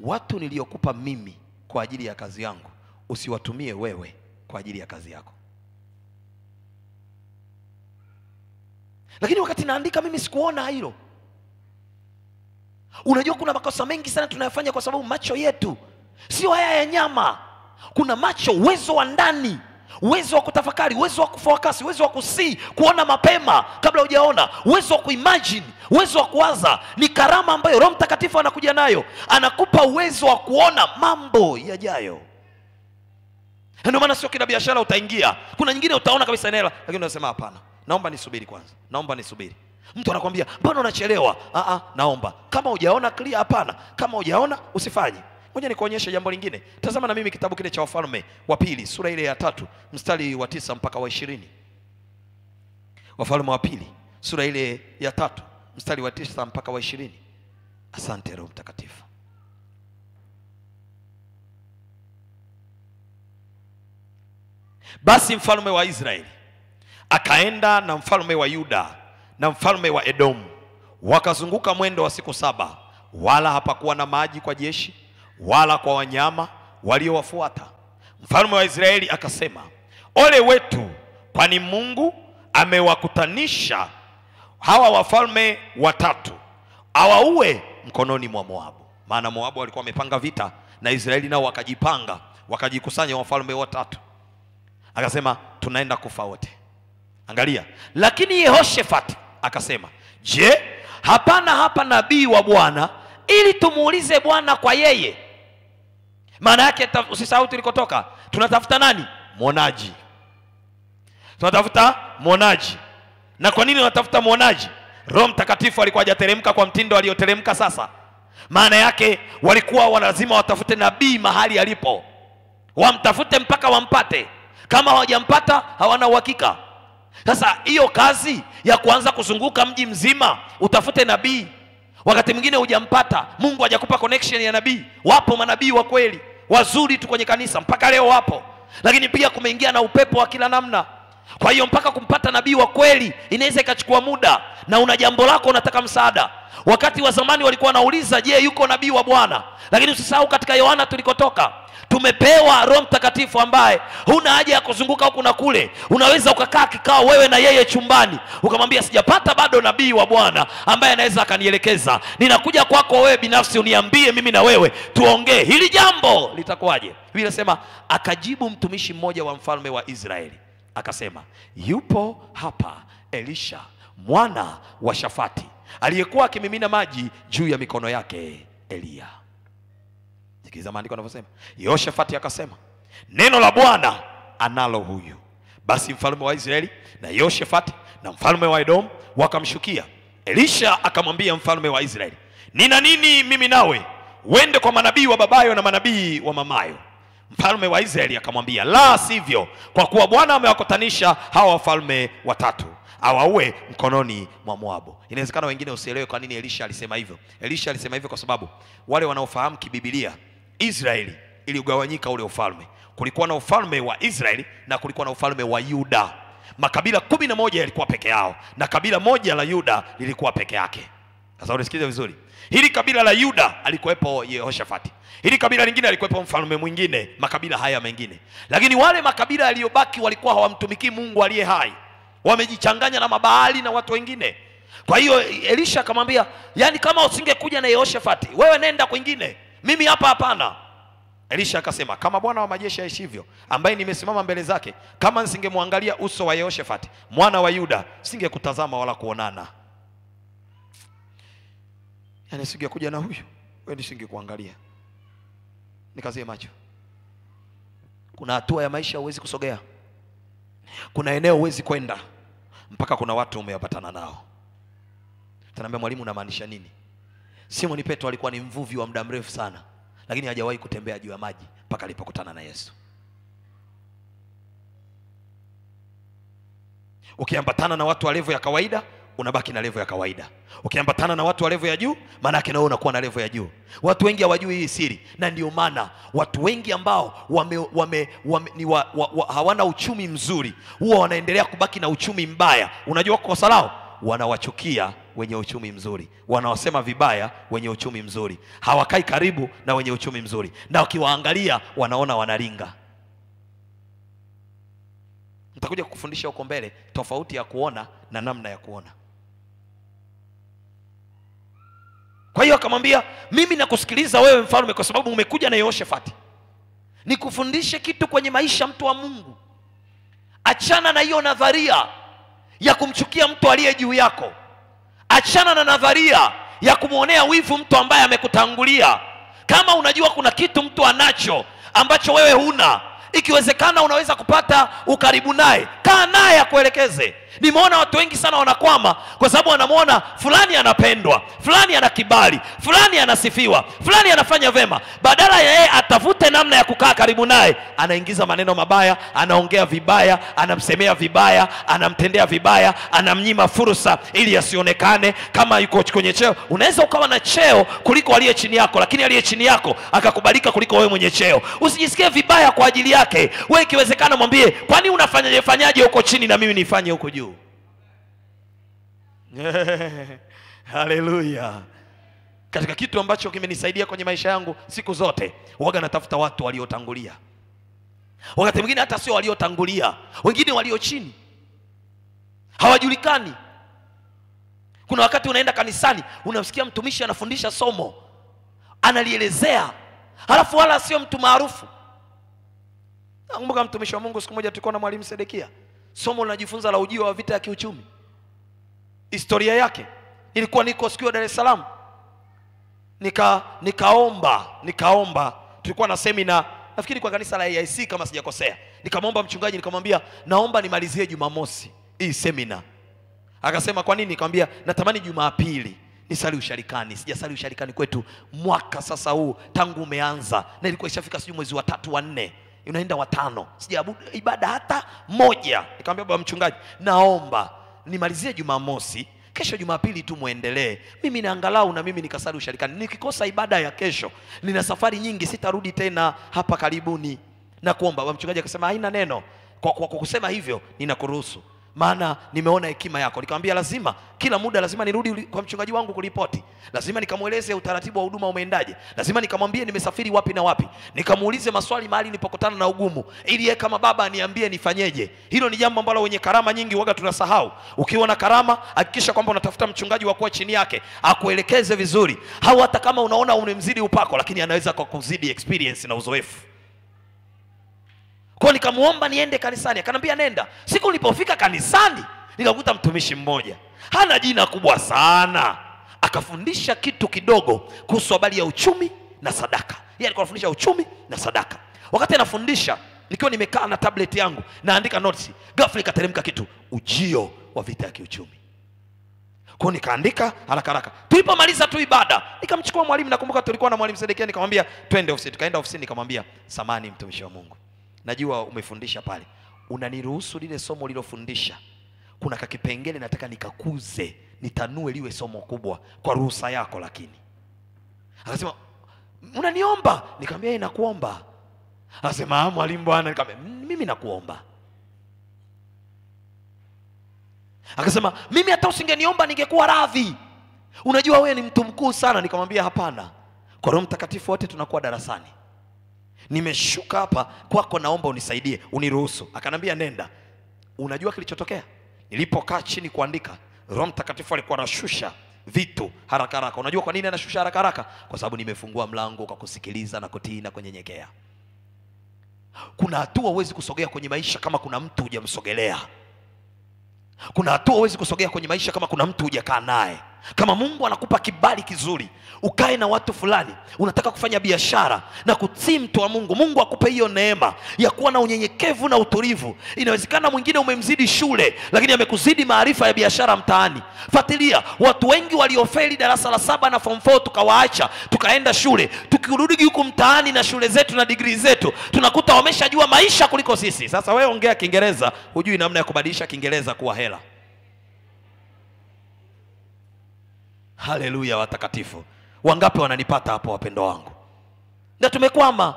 watu niliokupa mimi kwa ajili ya kazi yangu usiwatumie wewe kwa ajili ya kazi yako. Lakini wakati naandika mimi sikuona hilo, unajua kuna makosa mengi sana tunayofanya kwa sababu macho yetu sio haya ya nyama kuna macho uwezo wa ndani uwezo wa kutafakari uwezo wa kufokasi uwezo wa kusii kuona mapema kabla hujaona uwezo wa kuimajini uwezo wa kuwaza ni karama ambayo roho mtakatifu anakuja nayo anakupa uwezo wa kuona mambo yajayo ndio maana sio kila biashara utaingia kuna nyingine utaona kabisa inaela lakini unasema hapana naomba nisubiri kwanza naomba nisubiri Mtu anakwambia mbona unachelewa? Aa, ah, ah, naomba kama hujaona clear, hapana. Kama hujaona usifanye. Ngoja nikuonyeshe jambo lingine. Tazama na mimi kitabu kile cha Wafalme wa Pili sura ile ya tatu mstari wa tisa mpaka wa ishirini. Wafalme wa Pili sura ile ya tatu mstari wa tisa mpaka wa ishirini. Asante Roho Mtakatifu. Basi mfalme wa Israeli akaenda na mfalme wa Yuda na mfalme wa Edomu. Wakazunguka mwendo wa siku saba, wala hapakuwa na maji kwa jeshi wala kwa wanyama waliowafuata. Mfalme wa Israeli akasema, ole wetu, kwani Mungu amewakutanisha hawa wafalme watatu awaue mkononi mwa Moabu. Maana Moabu walikuwa wamepanga vita na Israeli, nao wakajipanga, wakajikusanya wafalme watatu. Akasema tunaenda kufa wote. Angalia, lakini Yehoshafati akasema, je, hapana hapa nabii wa Bwana ili tumuulize Bwana kwa yeye? Maana yake usisahau tulikotoka, tunatafuta nani? Mwonaji. Tunatafuta mwonaji. Na kwa nini unatafuta mwonaji? Roho Mtakatifu alikuwa hajateremka kwa mtindo aliyoteremka sasa. Maana yake walikuwa lazima watafute nabii mahali alipo, wamtafute mpaka wampate. Kama hawajampata hawana uhakika. Sasa hiyo kazi ya kuanza kuzunguka mji mzima utafute nabii, wakati mwingine hujampata, Mungu hajakupa connection ya nabii. Wapo manabii wa kweli wazuri tu kwenye kanisa, mpaka leo wapo, lakini pia kumeingia na upepo wa kila namna. Kwa hiyo mpaka kumpata nabii wa kweli inaweza ikachukua muda, na una jambo lako, unataka msaada. Wakati wa zamani walikuwa wanauliza, je, yuko nabii wa Bwana? Lakini usisahau katika Yohana tulikotoka tumepewa roho mtakatifu ambaye huna haja ya kuzunguka huku na kule unaweza ukakaa kikao wewe na yeye chumbani ukamwambia sijapata bado nabii wa bwana ambaye anaweza akanielekeza ninakuja kwako wewe binafsi uniambie mimi na wewe tuongee hili jambo litakuwaje biblia inasema akajibu mtumishi mmoja wa mfalme wa israeli akasema yupo hapa elisha mwana wa shafati aliyekuwa akimimina maji juu ya mikono yake eliya Sikiliza maandiko anavyosema. Yehoshafati akasema, neno la Bwana analo huyu. Basi mfalme wa Israeli na Yehoshafati na mfalme wa Edomu wakamshukia Elisha. Akamwambia mfalme wa Israeli, nina nini mimi nawe? wende kwa manabii wa babayo na manabii wa mamayo. Mfalme wa Israeli akamwambia, la sivyo, kwa kuwa Bwana amewakutanisha hawa wafalme watatu awaue mkononi mwa Moabu. Inawezekana wengine usielewe kwa nini Elisha alisema hivyo. Elisha alisema hivyo kwa sababu wale wanaofahamu kibibilia Israeli iligawanyika ule ufalme. Kulikuwa na ufalme wa Israeli na kulikuwa na ufalme wa Yuda. Makabila kumi na moja yalikuwa peke yao na kabila moja la Yuda lilikuwa peke yake. Sasa unisikilize vizuri, hili kabila la Yuda alikuwepo Yehoshafati, hili kabila lingine alikuwepo mfalme mwingine, makabila haya mengine. Lakini wale makabila yaliyobaki walikuwa hawamtumikii Mungu aliye hai, wamejichanganya na mabahali na watu wengine. Kwa hiyo Elisha akamwambia, yani kama usingekuja na Yehoshafati, wewe nenda kwingine mimi hapa hapana. Elisha akasema, kama Bwana wa majeshi aishivyo, ambaye nimesimama mbele zake, kama nisingemwangalia uso wa Yehoshafati mwana wa Yuda, singekutazama wala kuonana. Yani singekuja na huyu wewe, nisingekuangalia nikazie macho. Kuna hatua ya maisha huwezi kusogea, kuna eneo huwezi kwenda mpaka kuna watu umewapatana nao. Tanaambia mwalimu, unamaanisha nini? Simoni Petro alikuwa ni mvuvi wa muda mrefu sana, lakini hajawahi kutembea juu ya maji mpaka alipokutana na Yesu. Ukiambatana na watu wa levo ya kawaida unabaki na levo ya kawaida. Ukiambatana na watu wa levo ya juu, maana yake nawe unakuwa na levo ya juu. Watu wengi hawajui hii siri, na ndio maana watu wengi ambao wame, wame, wame, ni wa, wa, wa, hawana uchumi mzuri huwa wanaendelea kubaki na uchumi mbaya. Unajua kosa lao wanawachukia wenye uchumi mzuri, wanawasema vibaya wenye uchumi mzuri, hawakai karibu na wenye uchumi mzuri, na wakiwaangalia wanaona wanaringa. Nitakuja kukufundisha huko mbele tofauti ya kuona na namna ya kuona. Kwa hiyo akamwambia, mimi nakusikiliza wewe mfalme, kwa sababu umekuja na Yehoshafati nikufundishe kitu kwenye maisha mtu wa Mungu. Achana na hiyo nadharia ya kumchukia mtu aliye juu yako achana na nadharia ya kumwonea wivu mtu ambaye amekutangulia kama unajua kuna kitu mtu anacho ambacho wewe huna ikiwezekana unaweza kupata ukaribu naye kaa naye akuelekeze nimeona watu wengi sana wanakwama kwa sababu wanamwona fulani anapendwa fulani ana kibali fulani anasifiwa fulani anafanya vema badala ya yeye atafute namna ya kukaa karibu naye anaingiza maneno mabaya anaongea vibaya anamsemea vibaya anamtendea vibaya anamnyima fursa ili asionekane kama yuko kwenye cheo unaweza ukawa na cheo kuliko aliye chini yako lakini aliye chini yako akakubalika kuliko wewe mwenye cheo usijisikie vibaya kwa ajili yake wewe ikiwezekana mwambie kwani unafanyajefanyaje fanyaje huko chini na mimi nifanye huko juu Haleluya! Katika kitu ambacho kimenisaidia kwenye maisha yangu siku zote, waga natafuta watu waliotangulia, wakati mwingine hata sio waliotangulia, wengine walio chini, hawajulikani. Kuna wakati unaenda kanisani, unamsikia mtumishi anafundisha somo, analielezea, halafu wala sio mtu maarufu. Nakumbuka mtumishi wa Mungu, siku moja tulikuwa na mwalimu Sedekia, somo linajifunza la ujio wa vita ya kiuchumi historia yake ilikuwa niko sikiwa Dar es Salaam nika nikaomba nikaomba tulikuwa na semina nafikiri kwa kanisa la AIC kama sijakosea nikamwomba mchungaji nikamwambia naomba nimalizie Jumamosi hii semina akasema kwa nini nikamwambia natamani Jumapili nisali usharikani sijasali usharikani kwetu mwaka sasa huu tangu umeanza na ilikuwa ishafika sijui mwezi wa tatu wa nne unaenda watano sijaabudu ibada hata moja nikamwambia baba mchungaji naomba nimalizie Jumamosi, kesho Jumapili tu muendelee. Mimi na angalau na mimi nikasali usharikani. Nikikosa ibada ya kesho, nina safari nyingi, sitarudi tena hapa karibuni. Na kuomba mchungaji akasema haina neno. Kwa, kwa, kwa kusema hivyo ninakuruhusu maana nimeona hekima yako. Nikamwambia lazima kila muda lazima nirudi kwa mchungaji wangu kuripoti, lazima nikamweleze utaratibu wa huduma umeendaje, lazima nikamwambie nimesafiri wapi na wapi, nikamuulize maswali mahali nilipokutana na ugumu, ili yeye kama baba aniambie nifanyeje. Hilo ni jambo ambalo wenye karama nyingi waga tunasahau. Ukiwa na karama, hakikisha kwamba unatafuta mchungaji wa kuwa chini yake akuelekeze vizuri, au hata kama unaona umemzidi upako, lakini anaweza kwa kuzidi experience na uzoefu kwao nikamwomba niende kanisani akanambia nenda siku nilipofika kanisani nikakuta mtumishi mmoja hana jina kubwa sana akafundisha kitu kidogo kuhusu habari ya uchumi na sadaka yeye alikuwa anafundisha uchumi na sadaka wakati anafundisha nikiwa nimekaa na tablet yangu naandika notes ghafla ikateremka kitu ujio wa vita ya kiuchumi kwao nikaandika haraka haraka tulipomaliza tu ibada nikamchukua mwalimu nakumbuka tulikuwa na mwalimu sedekia nikamwambia twende ofisini tukaenda ofisini nikamwambia samani mtumishi wa mungu najua umefundisha pale, unaniruhusu lile somo ulilofundisha, kuna kakipengele nataka nikakuze, nitanue liwe somo kubwa kwa ruhusa yako. Lakini akasema unaniomba? Nikamwambia yeye, nakuomba. Akasema ah, mwalimu bwana. Nikamwambia mimi nakuomba. Akasema mimi hata usingeniomba ningekuwa radhi, unajua wewe ni mtu mkuu sana. Nikamwambia hapana, kwa Roho Mtakatifu wote tunakuwa darasani nimeshuka hapa kwako, naomba unisaidie, uniruhusu. Akanambia, nenda. Unajua kilichotokea? Nilipokaa chini kuandika, Roho Mtakatifu alikuwa anashusha vitu haraka haraka. Unajua kwa nini anashusha haraka haraka? Kwa sababu nimefungua mlango kwa kusikiliza na kutii na kunyenyekea. Kuna hatua huwezi kusogea kwenye maisha kama kuna mtu hujamsogelea. Kuna hatua huwezi kusogea kwenye maisha kama kuna mtu hujakaa naye. Kama Mungu anakupa kibali kizuri, ukae na watu fulani, unataka kufanya biashara na kutii mtu wa Mungu, Mungu akupe hiyo neema ya kuwa na unyenyekevu na utulivu. Inawezekana mwingine umemzidi shule, lakini amekuzidi maarifa ya biashara mtaani. Fatilia watu wengi waliofeli darasa la saba na form 4 tukawaacha, tukaenda shule, tukirudi huku mtaani na shule zetu na digrii zetu, tunakuta wameshajua maisha kuliko sisi. Sasa wewe ongea Kiingereza, hujui namna ya kubadilisha Kiingereza kuwa hela. haleluya watakatifu wangapi wananipata hapo wapendo wangu na tumekwama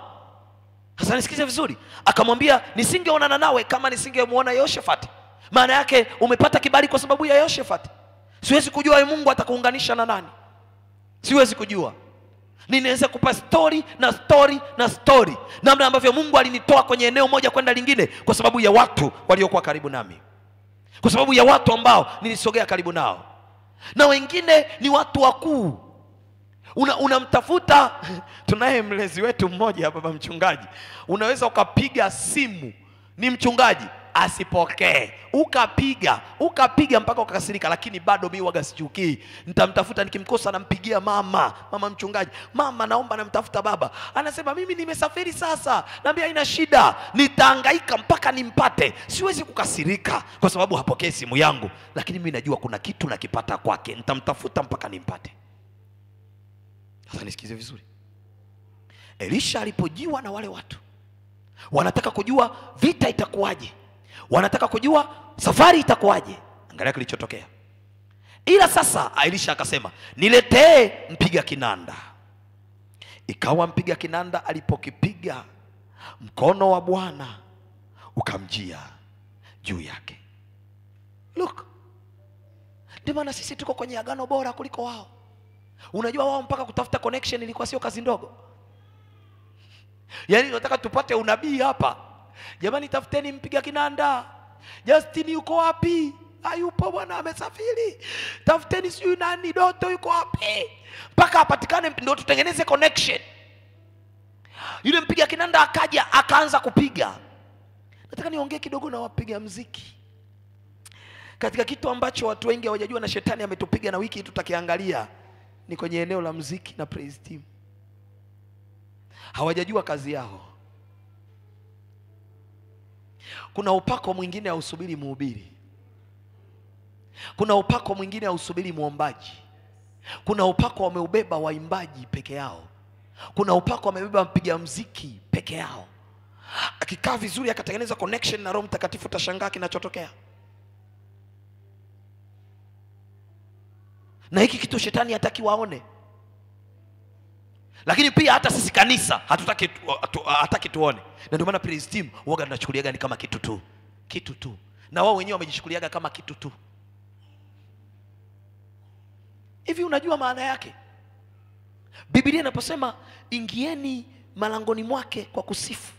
sasa nisikize vizuri akamwambia nisingeonana nawe kama nisingemwona yoshefati maana yake umepata kibali kwa sababu ya yoshefati siwezi kujua mungu atakuunganisha na nani siwezi kujua ninaweza kupa stori na stori na stori namna ambavyo mungu alinitoa kwenye eneo moja kwenda lingine kwa sababu ya watu waliokuwa karibu nami kwa sababu ya watu ambao nilisogea karibu nao na wengine ni watu wakuu unamtafuta una tunaye mlezi wetu mmoja baba mchungaji unaweza ukapiga simu ni mchungaji asipokee, ukapiga ukapiga mpaka ukakasirika, lakini bado mi waga sichukii, nitamtafuta, nikimkosa nampigia mama, mama mchungaji, mama naomba, namtafuta baba, anasema mimi nimesafiri sasa. Naambia ina shida, nitahangaika mpaka nimpate. Siwezi kukasirika kwa sababu hapokee simu yangu, lakini mimi najua kuna kitu nakipata kwake, nitamtafuta mpaka nimpate. Sasa nisikize vizuri, Elisha alipojiwa na wale watu wanataka kujua vita itakuwaje wanataka kujua safari itakuwaje angalia kilichotokea ila sasa ailisha akasema niletee mpiga kinanda ikawa mpiga kinanda alipokipiga mkono wa bwana ukamjia juu yake look ndio maana sisi tuko kwenye agano bora kuliko wao unajua wao mpaka kutafuta connection ilikuwa sio kazi ndogo yaani unataka tupate unabii hapa Jamani, tafuteni mpiga kinanda. Justin yuko wapi? Hayupo bwana, amesafiri. Tafuteni sijui nani, Doto yuko wapi? Mpaka apatikane, ndio tutengeneze connection. Yule mpiga kinanda akaja akaanza kupiga. Nataka niongee kidogo na wapiga mziki katika kitu ambacho watu wengi hawajajua na shetani ametupiga, na wiki tutakiangalia ni kwenye eneo la mziki na praise team. Hawajajua kazi yao. Kuna upako mwingine hausubiri mhubiri, kuna upako mwingine hausubiri mwombaji, kuna upako wameubeba waimbaji peke yao, kuna upako wamebeba mpiga mziki peke yao. Akikaa vizuri akatengeneza connection na Roho Mtakatifu, utashangaa kinachotokea. Na hiki kitu shetani hataki waone lakini pia hata sisi kanisa hatutaki hataki tuone na ndio maana praise team huwaga tunachukuliaga ni kama kitu tu kitu tu na wao wenyewe wamejichukuliaga kama kitu tu hivi unajua maana yake biblia inaposema ingieni malangoni mwake kwa kusifu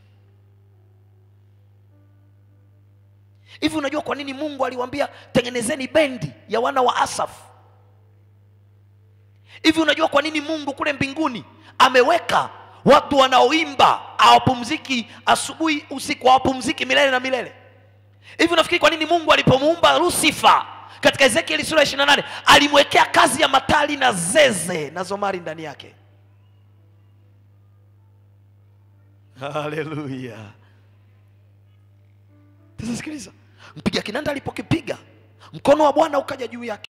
hivi unajua kwa nini mungu aliwaambia tengenezeni bendi ya wana wa asafu Hivi unajua kwa nini Mungu kule mbinguni ameweka watu wanaoimba awapumziki asubuhi, usiku, awapumziki milele na milele? Hivi unafikiri kwa nini Mungu alipomuumba Lusifa katika Ezekieli sura ya 28 alimwekea kazi ya matali na zeze na zomari ndani yake? Haleluya! Sasa mpiga kinanda alipokipiga mkono wa Bwana ukaja juu yake,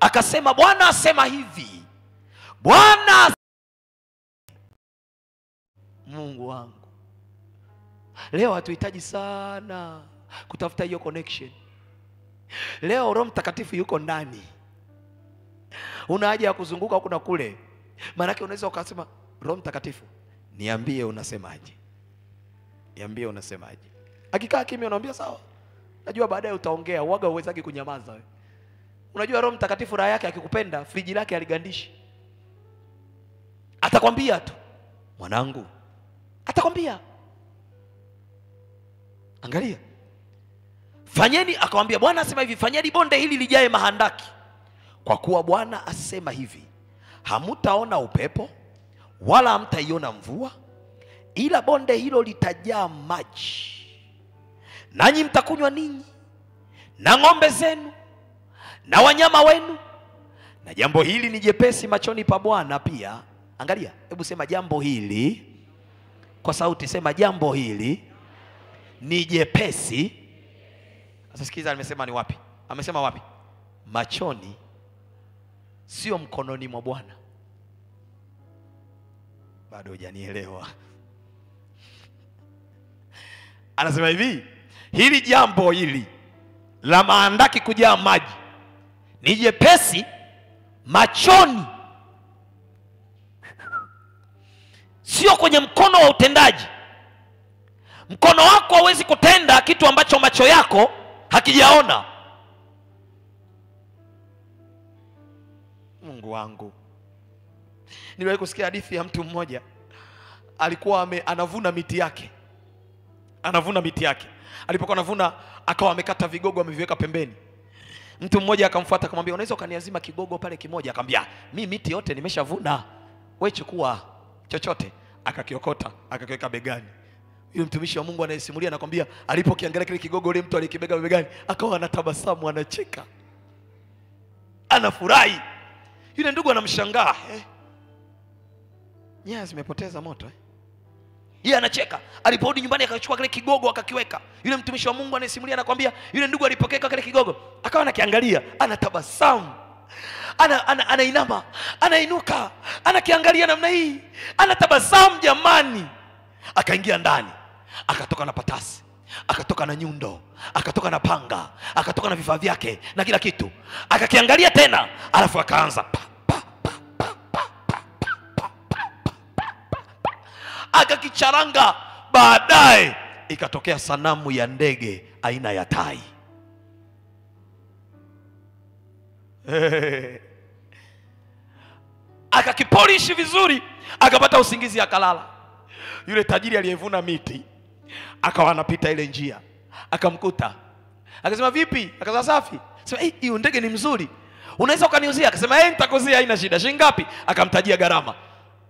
akasema, Bwana asema hivi Bwana Mungu wangu. Leo hatuhitaji sana kutafuta hiyo connection. Leo Roho Mtakatifu yuko ndani, una haja ya kuzunguka huku na kule. Maanake unaweza ukasema, Roho Mtakatifu niambie unasemaje, niambie unasemaje. Akikaa kimya unamwambia sawa, najua baadaye utaongea. Uwaga uwezaki kunyamaza wewe? Unajua Roho Mtakatifu raha yake akikupenda, friji lake aligandishi Atakwambia tu mwanangu, atakwambia angalia, fanyeni. Akawambia Bwana asema hivi, fanyeni bonde hili lijae mahandaki, kwa kuwa Bwana asema hivi, hamutaona upepo wala hamtaiona mvua, ila bonde hilo litajaa maji, nanyi mtakunywa ninyi na ng'ombe zenu na wanyama wenu, na jambo hili ni jepesi machoni pa Bwana pia Angalia, hebu sema jambo hili kwa sauti, sema jambo hili ni jepesi. Sasa sikiza, amesema ni wapi? Amesema wapi? Machoni, sio mkononi mwa Bwana. Bado hujanielewa. Anasema hivi, hili jambo hili la maandaki kujaa maji ni jepesi machoni sio kwenye mkono wa utendaji mkono wako hauwezi kutenda kitu ambacho macho yako hakijaona mungu wangu niliwahi kusikia hadithi ya mtu mmoja alikuwa ame, anavuna miti yake anavuna miti yake alipokuwa anavuna akawa amekata vigogo ameviweka pembeni mtu mmoja akamfuata akamwambia unaweza ukaniazima kigogo pale kimoja akamwambia mi miti yote nimeshavuna wechukua chukua chochote akakiokota akakiweka begani. Yule mtumishi wa Mungu anayesimulia anakwambia, alipokiangalia kile kigogo, yule mtu alikibega begani, akawa anatabasamu, anacheka, anafurahi. Yule ndugu anamshangaa eh, nyaya zimepoteza moto eh? yeye yeah, anacheka. Aliporudi nyumbani akachukua kile kigogo akakiweka. Yule mtumishi wa Mungu anayesimulia anakwambia, yule ndugu alipokeka kile kigogo, akawa anakiangalia, anatabasamu, anainama ana, ana anainuka anakiangalia namna hii anatabasamu jamani akaingia ndani akatoka na patasi akatoka na nyundo akatoka na panga akatoka na vifaa vyake na kila kitu akakiangalia tena alafu akaanza akakicharanga baadaye ikatokea sanamu ya ndege aina ya tai akakipolishi vizuri, akapata usingizi, akalala. Yule tajiri aliyevuna miti akawa anapita ile njia, akamkuta, akasema vipi? Akasema safi. Sema hey, hiyo ndege ni mzuri, unaweza ukaniuzia? Akasema hey, eh, nitakuzia, haina shida. Shilingi ngapi? Akamtajia gharama.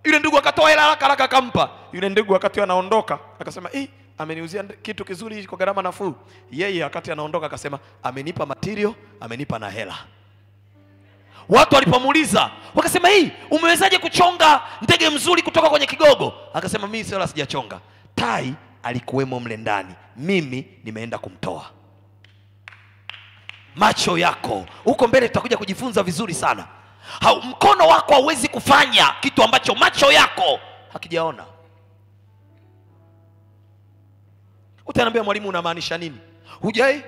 Yule ndugu akatoa hela haraka haraka akampa yule ndugu. Wakati anaondoka akasema hey, eh, ameniuzia kitu kizuri kwa gharama nafuu. Yeye wakati anaondoka akasema amenipa material, amenipa na hela watu walipomuuliza wakasema hii umewezaje kuchonga ndege mzuri kutoka kwenye kigogo akasema mimi sio sijachonga tai alikuwemo mle ndani mimi nimeenda kumtoa macho yako huko mbele tutakuja kujifunza vizuri sana ha, mkono wako hauwezi kufanya kitu ambacho macho yako hakijaona utaniambia mwalimu unamaanisha nini hujai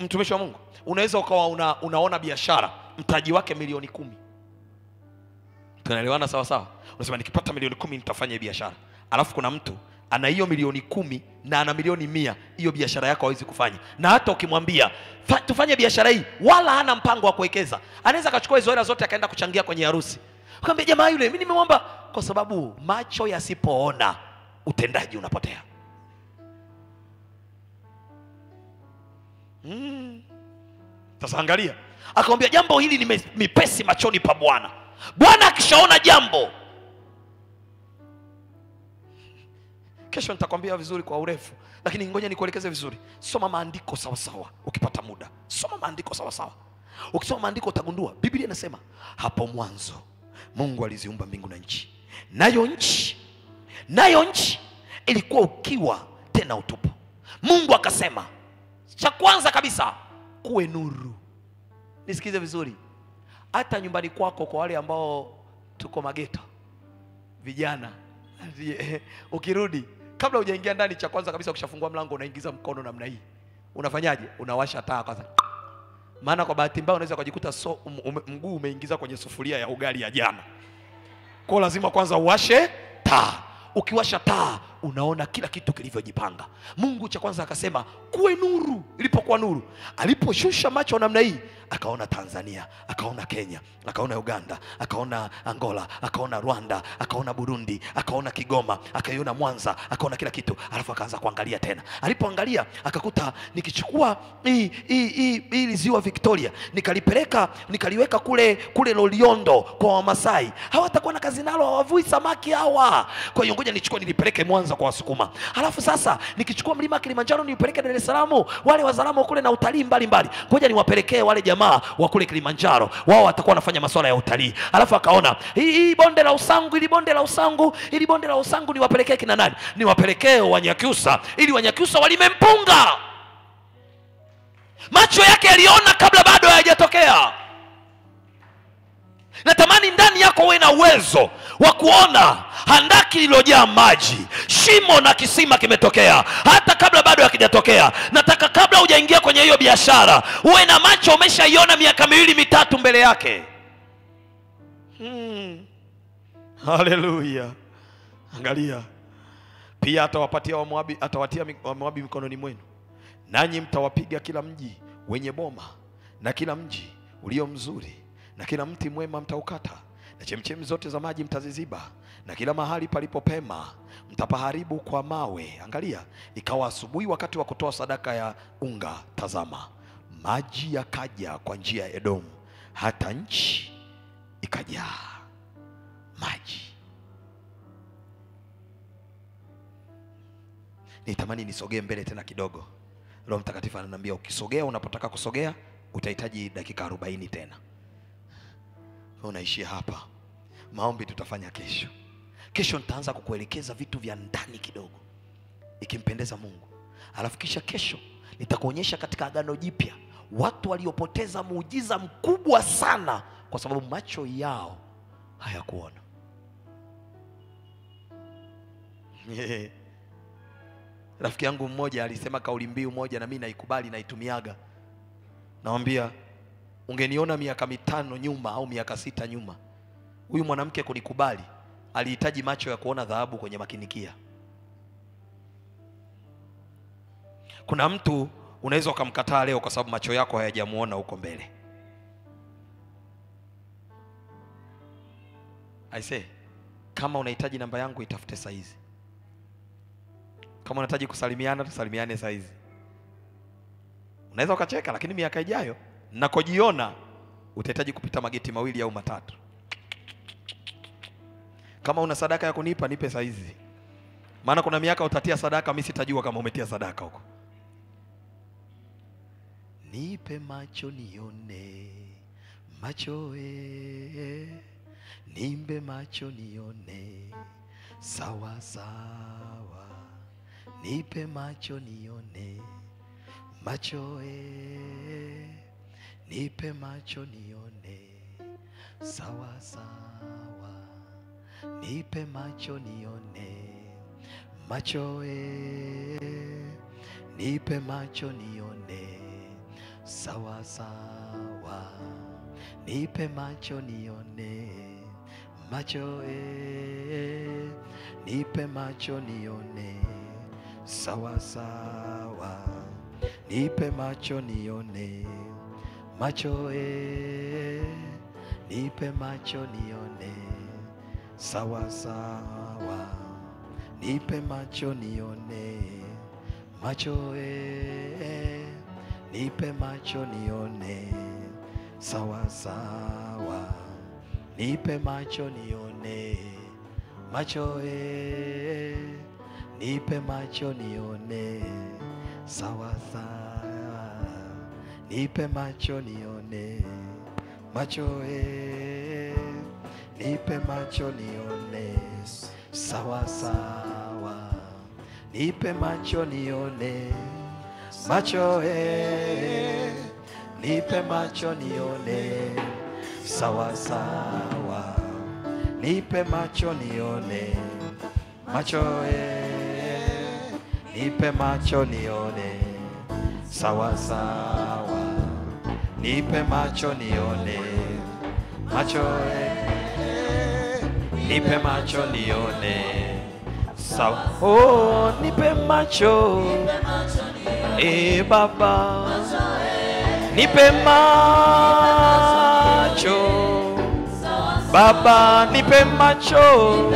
mtumishi wa mungu unaweza ukawa una, unaona biashara mtaji wake milioni kumi. Tunaelewana sawa sawa? Unasema nikipata milioni kumi nitafanya biashara, alafu kuna mtu ana hiyo milioni kumi na ana milioni mia, hiyo biashara yako hawezi kufanya. Na hata ukimwambia tufanye biashara hii, wala hana mpango wa kuwekeza. Anaweza akachukua hizo hela zote akaenda kuchangia kwenye harusi, ukamwambia jamaa yule, mimi nimemwomba, kwa sababu macho yasipoona utendaji unapotea. Hmm. Sasa mm. Angalia akamwambia jambo hili ni mipesi machoni pa bwana bwana akishaona jambo kesho nitakwambia vizuri kwa urefu lakini ngoja nikuelekeze vizuri soma maandiko sawasawa ukipata muda soma maandiko sawasawa ukisoma maandiko utagundua biblia inasema hapo mwanzo mungu aliziumba mbingu na nchi nayo nchi nayo nchi ilikuwa ukiwa tena utupu mungu akasema cha kwanza kabisa kuwe nuru nisikize vizuri, hata nyumbani kwako, kwa wale ambao tuko mageto vijana ukirudi kabla hujaingia ndani, cha kwanza kabisa ukishafungua mlango unaingiza mkono namna hii, unafanyaje? Unawasha taa kwanza, maana kwa bahati mbaya unaweza ukajikuta so, um, um, mguu umeingiza kwenye sufuria ya ugali ya jana. Kwa lazima kwanza uwashe taa. Ukiwasha taa unaona kila kitu kilivyojipanga. Mungu cha kwanza akasema kuwe nuru. Ilipokuwa nuru, aliposhusha macho namna hii akaona Tanzania, akaona Kenya, akaona Uganda, akaona Angola, akaona Rwanda, akaona Burundi, akaona Kigoma, akaiona Mwanza, akaona kila kitu, alafu akaanza kuangalia tena. Alipoangalia akakuta nikichukua hili ziwa Victoria nikalipeleka nikaliweka kule kule Loliondo kwa Wamasai, hawatakuwa na kazi nalo, hawavui samaki hawa. Kwa hiyo ngoja nichukue nilipeleke Mwanza kwa Wasukuma, alafu sasa nikichukua mlima Kilimanjaro nilipeleke Dar es Salaam, wale Wazaramo kule na utalii mbalimbali, ngoja niwapelekee wale jamaa jamaa wa kule Kilimanjaro, wao watakuwa wanafanya masuala ya utalii. Alafu akaona hii bonde la Usangu, ili bonde la Usangu, ili bonde la Usangu niwapelekee kina nani? Niwapelekee Wanyakyusa ili Wanyakyusa walime mpunga. Macho yake yaliona kabla bado hayajatokea natamani ndani yako uwe na uwezo wa kuona handaki lililojaa maji, shimo na kisima kimetokea, hata kabla bado hakijatokea. Nataka kabla hujaingia kwenye hiyo biashara uwe na macho umeshaiona miaka miwili mitatu mbele yake. Hmm. Haleluya! Angalia pia atawapatia wamwabi, atawatia Wamoabi mikononi mwenu, nanyi mtawapiga kila mji wenye boma na kila mji ulio mzuri na kila mti mwema mtaukata na chemchemi zote za maji mtaziziba, na kila mahali palipopema mtapaharibu kwa mawe. Angalia, ikawa asubuhi, wakati wa kutoa sadaka ya unga, tazama, maji yakaja kwa njia ya Edomu, hata nchi ikajaa maji. Nitamani nisogee mbele tena kidogo. Roho Mtakatifu ananiambia ukisogea, unapotaka kusogea utahitaji dakika arobaini tena unaishia hapa. Maombi tutafanya kesho. Kesho nitaanza kukuelekeza vitu vya ndani kidogo, ikimpendeza Mungu. Alafu kisha kesho nitakuonyesha katika Agano Jipya watu waliopoteza muujiza mkubwa sana kwa sababu macho yao hayakuona. Rafiki yangu mmoja alisema kauli mbiu moja, na mimi naikubali, naitumiaga, nawambia Ungeniona miaka mitano nyuma au miaka sita nyuma, huyu mwanamke kunikubali alihitaji macho ya kuona dhahabu kwenye makinikia. Kuna mtu unaweza ukamkataa leo kwa sababu macho yako hayajamuona huko mbele. say, kama unahitaji namba yangu itafute saizi. Kama unahitaji kusalimiana tusalimiane saizi. Unaweza ukacheka, lakini miaka ijayo nakojiona utahitaji kupita mageti mawili au matatu. Kama una sadaka ya kunipa nipe saa hizi, maana kuna miaka utatia sadaka, mimi sitajua kama umetia sadaka huko. Nipe macho nione, macho e, nimbe macho nione, sawa sawa, nipe macho nione, macho e nipe macho nione sawa sawa, nipe macho nione macho e, nipe macho nione sawa sawa, nipe macho nione macho e, nipe macho nione sawa sawa, nipe macho nione macho e, nipe macho nione sawa sawa, nipe macho nione macho e, nipe macho nione sawa sawa, nipe macho nione macho e, nipe macho nione sawa sawa nipe macho nione, macho e, nipe macho nione, sawa sawa, nipe macho nione, macho e, nipe macho nione, sawa sawa, nipe macho nione, macho e, nipe macho nione, sawa sawa nipe macho nione, macho eh. nipe macho nione, sawa oh, nipe macho e Baba, nipe macho Baba, nipe macho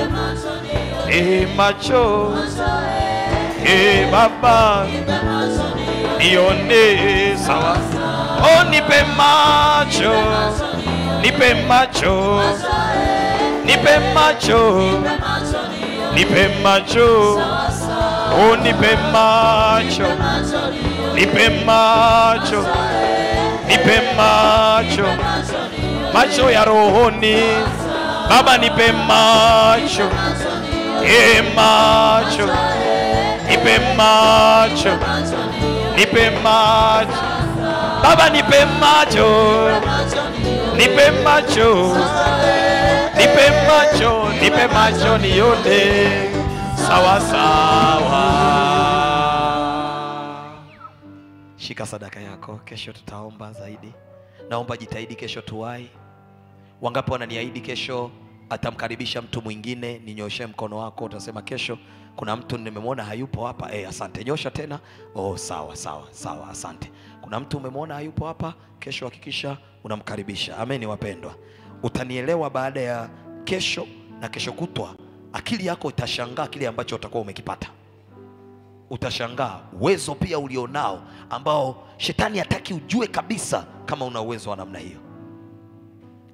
e macho e Baba, nione sawa Oh, nipe macho, nipe macho, nipe macho, nipe macho. Oh, nipe macho, nipe macho, nipe macho, macho ya rohoni. Baba, nipe macho, e macho, nipe macho, nipe macho. Baba nipe macho, nipe macho, nipe macho, nipe macho nione sawa sawa. Shika sadaka yako, kesho tutaomba zaidi. Naomba jitahidi kesho tuwai. Wangapi wananiahidi kesho atamkaribisha mtu mwingine? Ninyoshe mkono wako, utasema kesho kuna mtu nimemwona hayupo hapa. E, asante, nyosha tena. Oh, sawa sawa sawa, asante. Kuna mtu umemwona hayupo hapa, kesho hakikisha unamkaribisha. Amen wapendwa, utanielewa baada ya kesho na kesho kutwa, akili yako itashangaa kile ambacho utakuwa umekipata. Utashangaa uwezo pia ulionao ambao shetani hataki ujue kabisa kama una uwezo wa namna hiyo.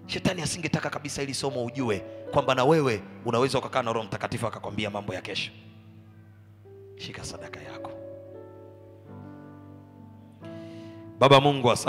Shetani asingetaka kabisa ili somo ujue kwamba na wewe unaweza ukakaa na Roho Mtakatifu akakwambia mambo ya kesho. Shika sadaka yako. Baba Mungu asante.